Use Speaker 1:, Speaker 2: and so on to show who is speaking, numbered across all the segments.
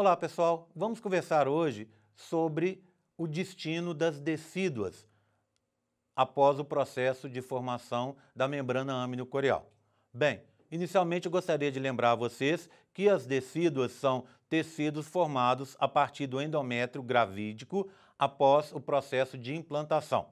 Speaker 1: Olá pessoal, vamos conversar hoje sobre o destino das decíduas após o processo de formação da membrana aminocoreal. Bem, inicialmente eu gostaria de lembrar a vocês que as decíduas são tecidos formados a partir do endométrio gravídico após o processo de implantação.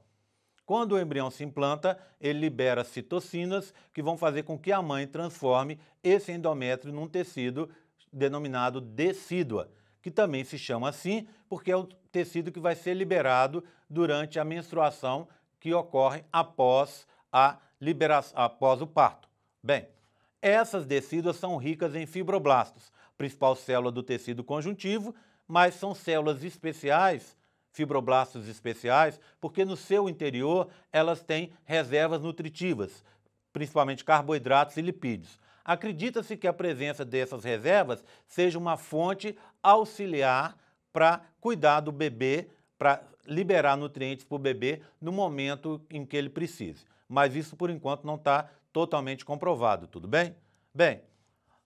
Speaker 1: Quando o embrião se implanta, ele libera citocinas que vão fazer com que a mãe transforme esse endométrio num tecido denominado decídua, que também se chama assim porque é o tecido que vai ser liberado durante a menstruação que ocorre após, a após o parto. Bem, essas decíduas são ricas em fibroblastos, principal célula do tecido conjuntivo, mas são células especiais, fibroblastos especiais, porque no seu interior elas têm reservas nutritivas, principalmente carboidratos e lipídios. Acredita-se que a presença dessas reservas seja uma fonte auxiliar para cuidar do bebê, para liberar nutrientes para o bebê no momento em que ele precise. Mas isso, por enquanto, não está totalmente comprovado, tudo bem? Bem,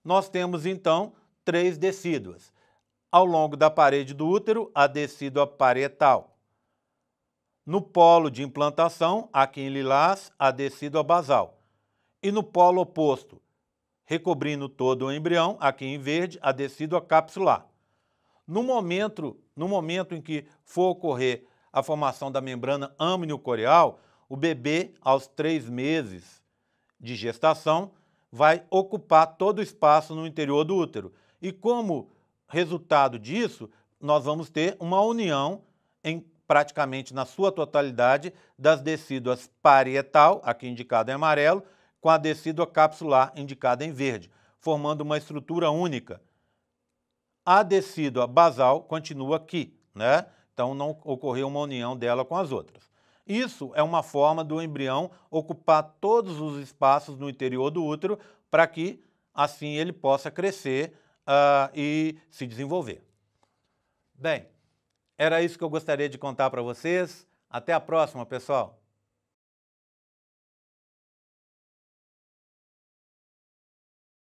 Speaker 1: nós temos então três decíduas. Ao longo da parede do útero, a decídua parietal. No polo de implantação, aqui em lilás, a decídua basal. E no polo oposto, recobrindo todo o embrião, aqui em verde, a descida capsular. No momento, no momento em que for ocorrer a formação da membrana amniocorial, o bebê, aos três meses de gestação, vai ocupar todo o espaço no interior do útero. E como resultado disso, nós vamos ter uma união em praticamente na sua totalidade das decíduas parietal, aqui indicado em amarelo, com a decídua capsular indicada em verde, formando uma estrutura única. A decídua basal continua aqui, né? Então não ocorreu uma união dela com as outras. Isso é uma forma do embrião ocupar todos os espaços no interior do útero para que assim ele possa crescer uh, e se desenvolver. Bem, era isso que eu gostaria de contar para vocês. Até a próxima, pessoal!